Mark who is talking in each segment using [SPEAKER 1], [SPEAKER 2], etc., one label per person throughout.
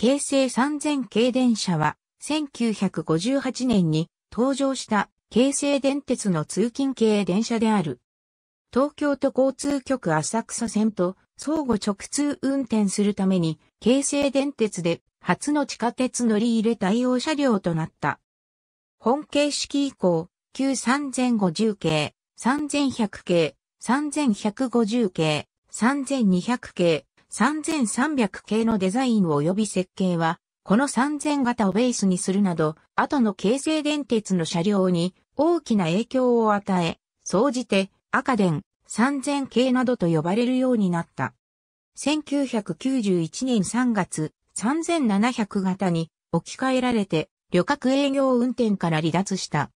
[SPEAKER 1] 京成3000系電車は、1958年に登場した京成電鉄の通勤系電車である。東京都交通局浅草線と相互直通運転するために、京成電鉄で初の地下鉄乗り入れ対応車両となった。本形式以降、旧3050系、3100系、3150系、3200系、3300系のデザイン及び設計は、この3000型をベースにするなど、後の京成電鉄の車両に大きな影響を与え、総じて赤電、3000系などと呼ばれるようになった。1991年3月、3700型に置き換えられて、旅客営業運転から離脱した。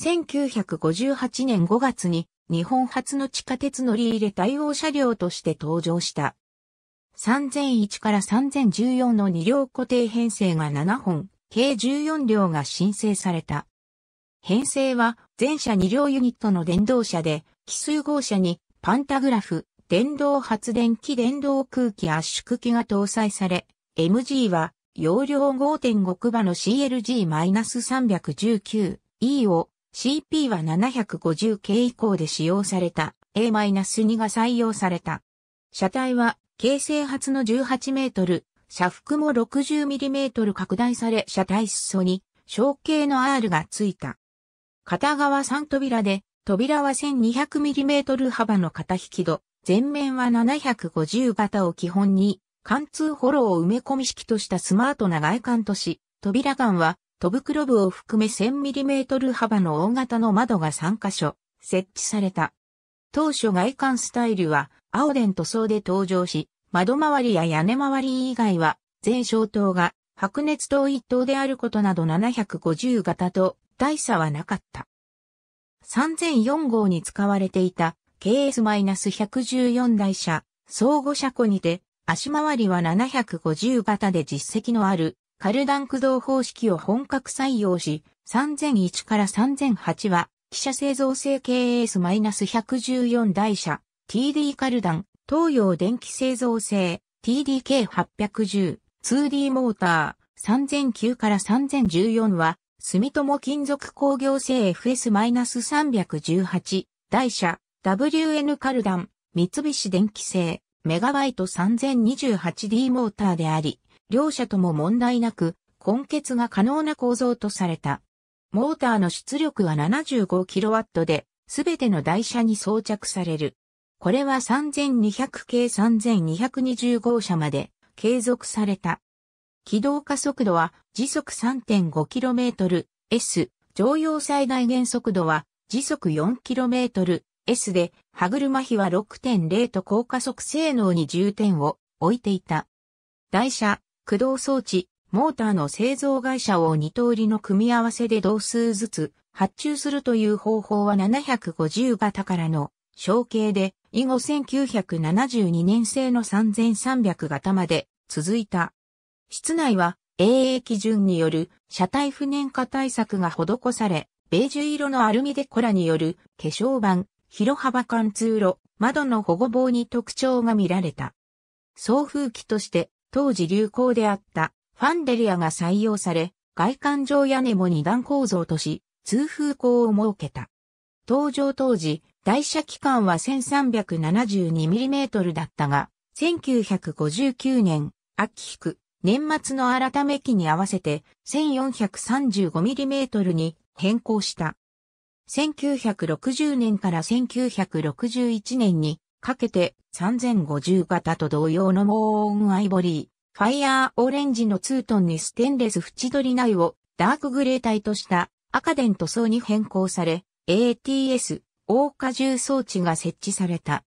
[SPEAKER 1] 1958年5月に日本初の地下鉄乗り入れ対応車両として登場した。3001から3014の2両固定編成が7本、計14両が申請された。編成は全車2両ユニットの電動車で、奇数号車にパンタグラフ、電動発電機電動空気圧縮機が搭載され、MG は容量5.5クバの CLG-319E を CP は 750K 以降で使用された A-2 が採用された。車体は形成発の18メートル、車幅も60ミリメートル拡大され車体裾に小径の R がついた。片側3扉で、扉は1 2 0 0トル幅の片引き戸、前面は750型を基本に、貫通ホローを埋め込み式としたスマートな外観とし、扉間は、戸袋部を含め1 0 0 0トル幅の大型の窓が3箇所、設置された。当初外観スタイルは、青電塗装で登場し、窓周りや屋根周り以外は、全小灯が白熱灯一灯であることなど750型と大差はなかった。3004号に使われていた KS-114 台車、相互車庫にて、足回りは750型で実績のあるカルダン駆動方式を本格採用し、3001から3008は、汽車製造製 KS-114 台車、TD カルダン、東洋電気製造製、TDK810、2D モーター、3009から3014は、住友金属工業製 FS-318、台車、WN カルダン、三菱電気製、メガバイト 3028D モーターであり、両者とも問題なく、根結が可能な構造とされた。モーターの出力は 75kW で、すべての台車に装着される。これは3200系3220号車まで継続された。軌道加速度は時速 3.5km/s、常用最大限速度は時速 4km/s で、歯車比は6.0と高加速性能に重点を置いていた。台車、駆動装置、モーターの製造会社を2通りの組み合わせで同数ずつ発注するという方法は750型からの承継で以後1972年製の3300型まで続いた。室内は AA 基準による車体不燃化対策が施され、ベージュ色のアルミデコラによる化粧板、広幅貫通路、窓の保護棒に特徴が見られた。送風機として当時流行であったファンデリアが採用され、外観上屋根も二段構造とし、通風口を設けた。登場当時、台車期間は 1372mm だったが、1959年、秋引く、年末の改め期に合わせて 1435mm に変更した。1960年から1961年にかけて3050型と同様のモーンアイボリー、ファイヤーオレンジのツートンにステンレス縁取り内をダークグレー体とした赤電塗装に変更され、ATS 大荷重装置が設置された。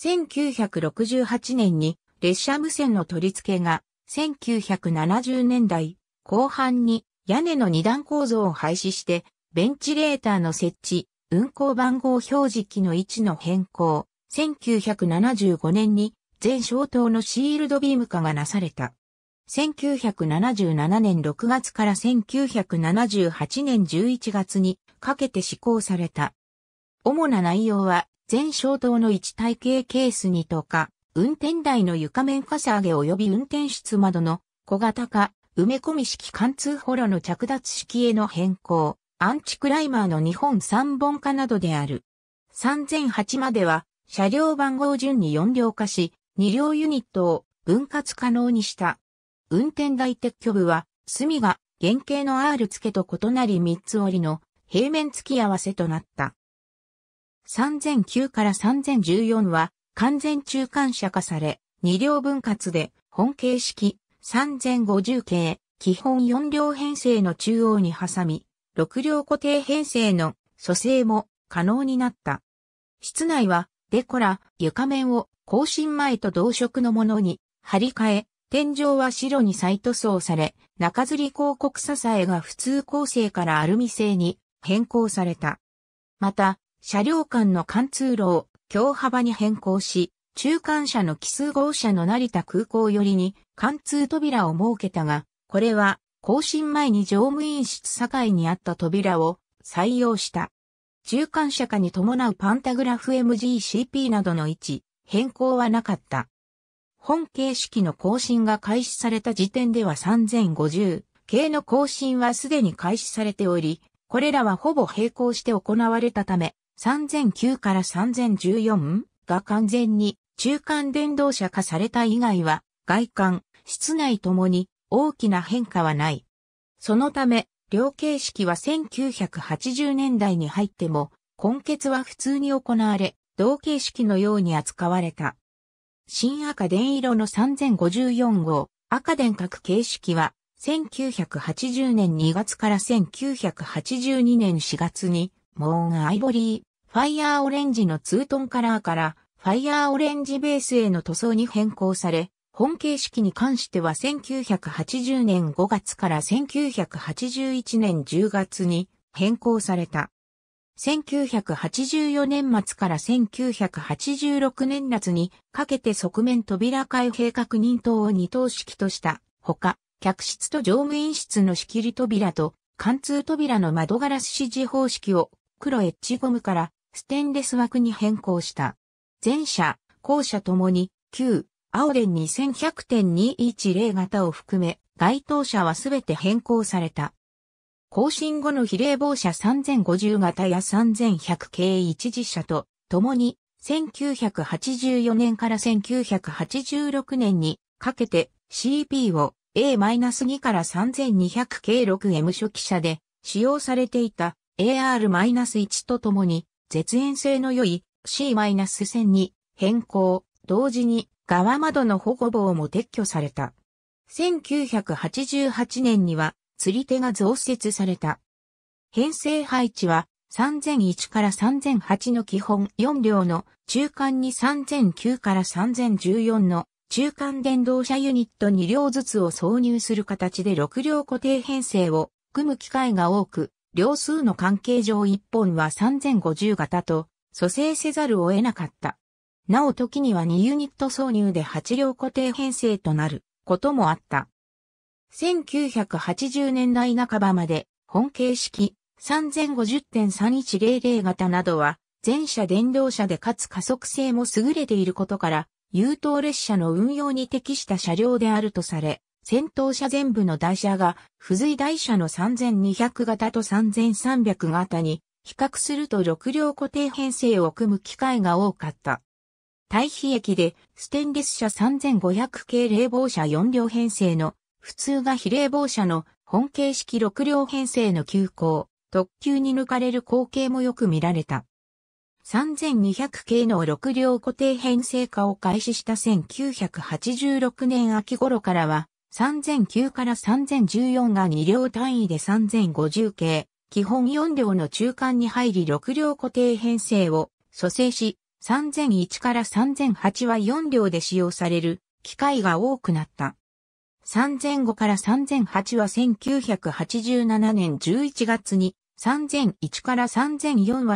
[SPEAKER 1] 1968年に列車無線の取り付けが1970年代後半に屋根の二段構造を廃止してベンチレーターの設置、運行番号表示機の位置の変更、1975年に全消灯のシールドビーム化がなされた。1977年6月から1978年11月にかけて施行された主な内容は、全消灯の一体系ケースにとか、運転台の床面かさ上げ及び運転室窓の小型化、埋め込み式貫通ホロの着脱式への変更、アンチクライマーの2本3本化などである。3008までは、車両番号順に4両化し、2両ユニットを分割可能にした。運転台撤去部は、隅が原型の R 付けと異なり3つ折りの平面付き合わせとなった。3009から3014は完全中間車化され、2両分割で本形式3050系、基本4両編成の中央に挟み、6両固定編成の蘇生も可能になった。室内はデコラ床面を更新前と同色のものに張り替え、天井は白に再塗装され、中吊り広告支えが普通構成からアルミ製に変更された。また、車両間の貫通路を強幅に変更し、中間車の奇数号車の成田空港寄りに貫通扉を設けたが、これは更新前に乗務員室境にあった扉を採用した。中間車化に伴うパンタグラフ MGCP などの位置、変更はなかった。本形式の更新が開始された時点では3050系の更新はすでに開始されており、これらはほぼ並行して行われたため、3009から3014が完全に中間電動車化された以外は外観、室内ともに大きな変化はない。そのため、両形式は1980年代に入っても根結は普通に行われ、同形式のように扱われた。新赤電色の3054号、赤電角形式は1980年2月から1982年4月にモーンアイボリー、ファイヤーオレンジのツートンカラーからファイヤーオレンジベースへの塗装に変更され、本形式に関しては1980年5月から1981年10月に変更された。1984年末から1986年夏にかけて側面扉開閉確認等を二等式としたほか、客室と乗務員室の仕切り扉と貫通扉の窓ガラス指示方式を黒エッジゴムからステンレス枠に変更した。前者、後者ともに、旧、青電2100.210型を含め、該当車はすべて変更された。更新後の比例防車3050型や3100系一次車と、共に、1984年から1986年にかけて CP を A-2 から 3200K6M 初期車で使用されていた AR-1 とともに、絶縁性の良い C-1000 に変更、同時に側窓の保護棒も撤去された。1988年には釣り手が増設された。編成配置は3001から3008の基本4両の中間に3009から3014の中間電動車ユニット2両ずつを挿入する形で6両固定編成を組む機会が多く、両数の関係上一本は3050型と、蘇生せざるを得なかった。なお時には2ユニット挿入で8両固定編成となることもあった。1980年代半ばまで本形式3050.3100型などは全車電動車でかつ加速性も優れていることから優等列車の運用に適した車両であるとされ、先頭車全部の台車が、付随台車の3200型と3300型に、比較すると6両固定編成を組む機会が多かった。対比駅で、ステンレス車3500系冷房車4両編成の、普通が非冷房車の本形式6両編成の急行、特急に抜かれる光景もよく見られた。3200系の6両固定編成化を開始した1986年秋頃からは、3009から3014が2両単位で3050系、基本4両の中間に入り6両固定編成を蘇生し、3001から3008は4両で使用される機械が多くなった。3005から3008は1987年11月に、3001から3004は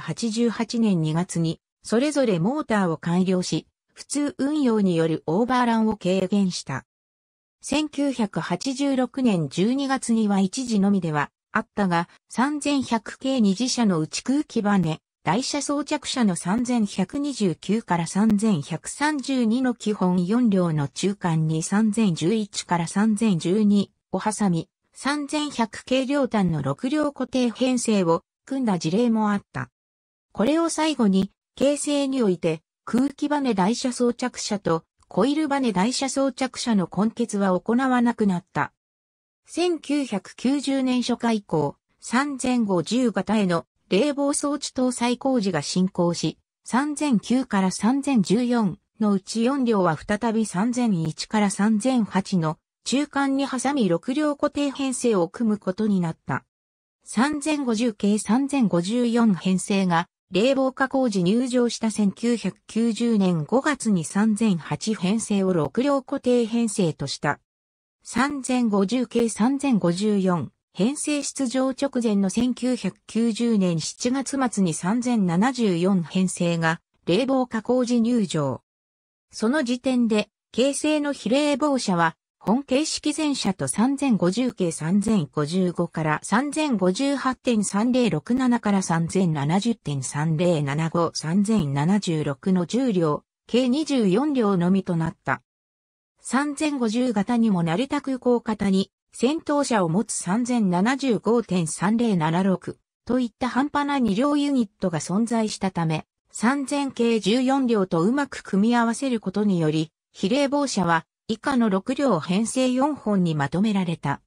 [SPEAKER 1] 1988年2月に、それぞれモーターを改良し、普通運用によるオーバーランを軽減した。1986年12月には一時のみではあったが、3100系二次車の内空気バネ、台車装着車の3129から3132の基本4両の中間に3011から3012を挟み、3100系両端の6両固定編成を組んだ事例もあった。これを最後に、形成において、空気バネ台車装着車とコイルバネ台車装着車の根結は行わなくなった。1990年初回以降、3050型への冷房装置搭載工事が進行し、3009から3014のうち4両は再び3001から3008の中間に挟み6両固定編成を組むことになった。3050系3054編成が冷房化工事入場した1990年5月に3008編成を6両固定編成とした。3050系3054編成出場直前の1990年7月末に3074編成が冷房加工時入場。その時点で、形成の非冷房車は本形式前車と3050系3055から3058.3067から3070.3075 3076の重量、計24両のみとなった。3050型にも成田空港型に、戦闘車を持つ3075.3076といった半端な2両ユニットが存在したため、3000系14両とうまく組み合わせることにより、比例防車は以下の6両編成4本にまとめられた。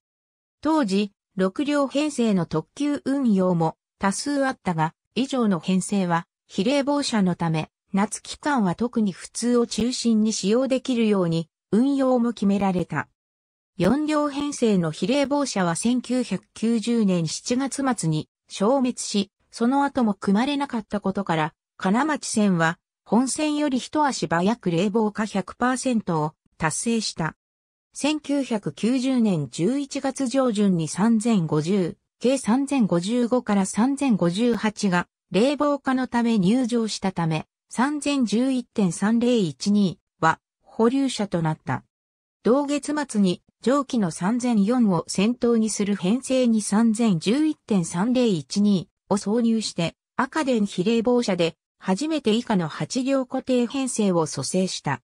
[SPEAKER 1] 当時、6両編成の特急運用も多数あったが、以上の編成は比例防車のため、夏期間は特に普通を中心に使用できるように運用も決められた。4両編成の比例防車は1990年7月末に消滅し、その後も組まれなかったことから、金町線は本線より一足早く冷房化100%を達成した。1990年11月上旬に3050、計3055から3058が冷房化のため入場したため、3011.3012は保留者となった。同月末に上記の3004を先頭にする編成に3011.3012を挿入して赤電比冷房車で初めて以下の8両固定編成を蘇生した。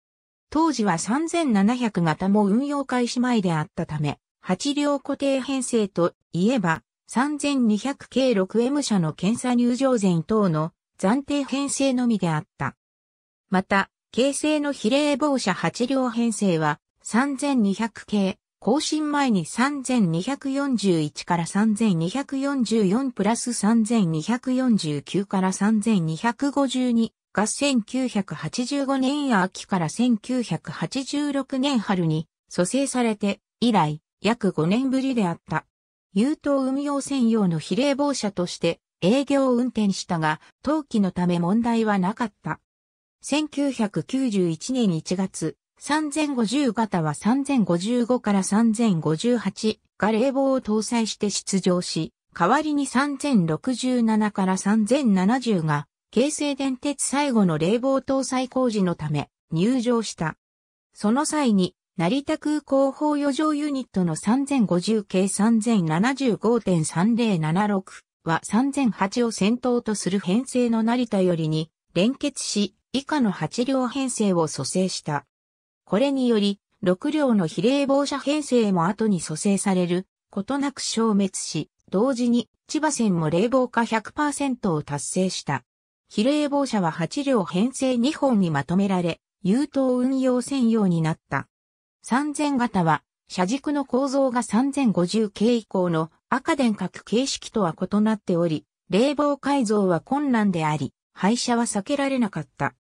[SPEAKER 1] 当時は3700型も運用開始前であったため、8両固定編成といえば、3200系 6M 社の検査入場前等の暫定編成のみであった。また、形成の比例防車8両編成は、3200系、更新前に3241から3244プラス3249から3252が1985年秋から1986年春に蘇生されて以来約5年ぶりであった。優等運用専用の比例防車として営業を運転したが、冬季のため問題はなかった。1991年1月、3050型は3055から3058が冷房を搭載して出場し、代わりに3067から3070が京成電鉄最後の冷房搭載工事のため入場した。その際に、成田空港法余剰ユニットの3050系3075.3076は3008を先頭とする編成の成田よりに連結し、以下の8両編成を蘇生した。これにより、6両の比例防車編成も後に蘇生される、ことなく消滅し、同時に千葉線も冷房化100%を達成した。比例棒車は8両編成2本にまとめられ、優等運用専用になった。3000型は、車軸の構造が3050系以降の赤電角形式とは異なっており、冷房改造は困難であり、廃車は避けられなかった。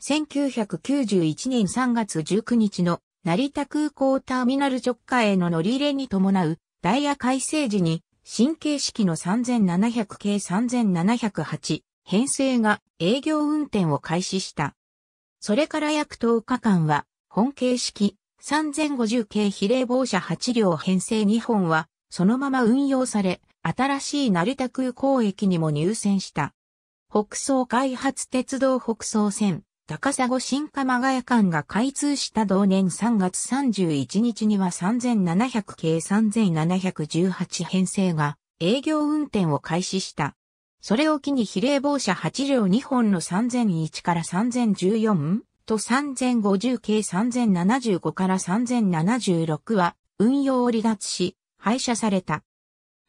[SPEAKER 1] 1991年3月19日の成田空港ターミナル直下への乗り入れに伴うダイヤ改正時に新形式の3700系3708編成が営業運転を開始した。それから約10日間は、本形式3050系比例防車8両編成2本は、そのまま運用され、新しい成田空港駅にも入線した。北総開発鉄道北総線、高砂新鎌ヶ谷間が開通した同年3月31日には3700系3718編成が営業運転を開始した。それを機に比例防車8両2本の3001から3014と3050系3075から3076は運用を離脱し、廃車された。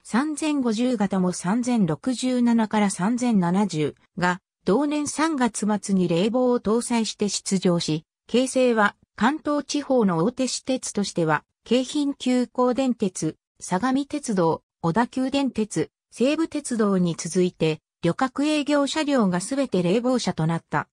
[SPEAKER 1] 3050型も3067から3070が同年3月末に冷房を搭載して出場し、形成は関東地方の大手私鉄としては、京浜急行電鉄、相模鉄道、小田急電鉄、西武鉄道に続いて、旅客営業車両がすべて冷房車となった。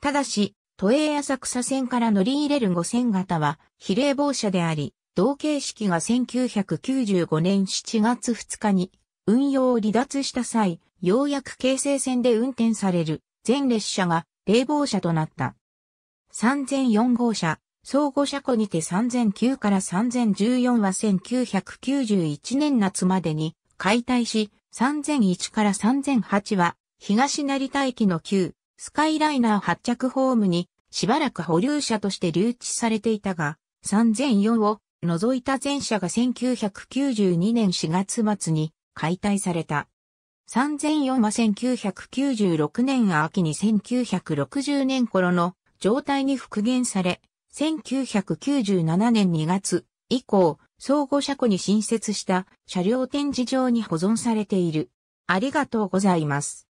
[SPEAKER 1] ただし、都営浅草線から乗り入れる5000型は、非冷房車であり、同形式が1995年7月2日に、運用を離脱した際、ようやく京成線で運転される、全列車が冷房車となった。3004号車、総合車庫にて3009から3014は1991年夏までに解体し、3001から3008は、東成田駅の旧、スカイライナー発着ホームに、しばらく保留車として留置されていたが、3004を除いた全車が1992年4月末に解体された。3004は1996年秋に1960年頃の状態に復元され、1997年2月以降、相互車庫に新設した車両展示場に保存されている。ありがとうございます。